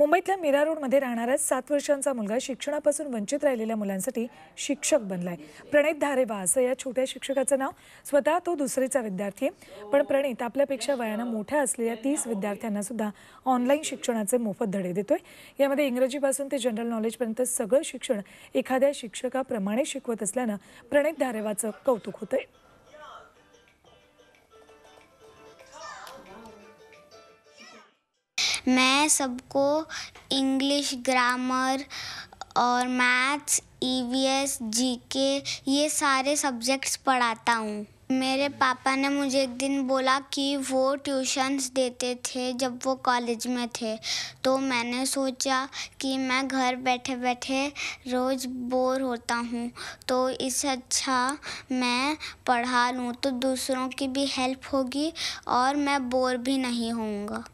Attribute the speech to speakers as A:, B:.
A: मुंबईतल्या मीरा रोडमध्ये राहणारा सात वर्षांचा मुलगा शिक्षणापासून वंचित राहिलेल्या मुलांसाठी शिक्षक बनलाय प्रणित धारेवा असं या छोट्या शिक्षकाचं नाव स्वतः तो दुसरीचा विद्यार्थी आहे पण प्रणित आपल्यापेक्षा वयानं मोठ्या असलेल्या तीस विद्यार्थ्यांना सुद्धा ऑनलाईन शिक्षणाचे मोफत धडे देतोय यामध्ये इंग्रजीपासून ते जनरल नॉलेजपर्यंत सगळं शिक्षण एखाद्या शिक्षकाप्रमाणे शिकवत असल्यानं प्रणित धारेवाचं कौतुक होतंय मैं सबको
B: इंग्लिश ग्रामर और मैथ्स ईवीएस जीके ये सारे सब्जेक्ट्स पढ़ाता हूँ मेरे पापा ने मुझे एक दिन बोला कि वो ट्यूशन्स देते थे जब वो कॉलेज में थे तो मैंने सोचा कि मैं घर बैठे बैठे रोज़ बोर होता हूँ तो इस अच्छा मैं पढ़ा लूँ तो दूसरों की भी हेल्प होगी और मैं बोर भी नहीं होऊँगा